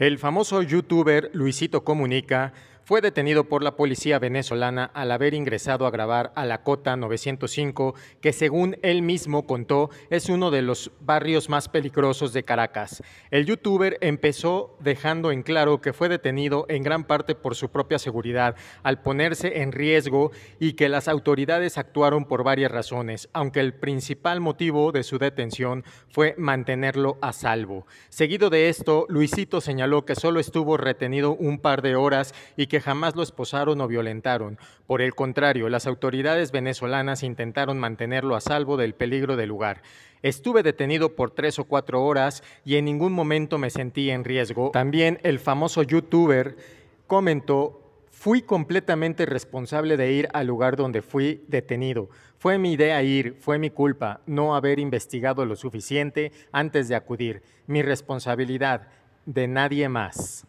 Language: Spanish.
El famoso youtuber Luisito Comunica fue detenido por la policía venezolana al haber ingresado a grabar a la Cota 905, que según él mismo contó es uno de los barrios más peligrosos de Caracas. El youtuber empezó dejando en claro que fue detenido en gran parte por su propia seguridad, al ponerse en riesgo y que las autoridades actuaron por varias razones, aunque el principal motivo de su detención fue mantenerlo a salvo. Seguido de esto, Luisito señaló que solo estuvo retenido un par de horas y que jamás lo esposaron o violentaron. Por el contrario, las autoridades venezolanas intentaron mantenerlo a salvo del peligro del lugar. Estuve detenido por tres o cuatro horas y en ningún momento me sentí en riesgo. También el famoso youtuber comentó, fui completamente responsable de ir al lugar donde fui detenido. Fue mi idea ir, fue mi culpa no haber investigado lo suficiente antes de acudir. Mi responsabilidad, de nadie más.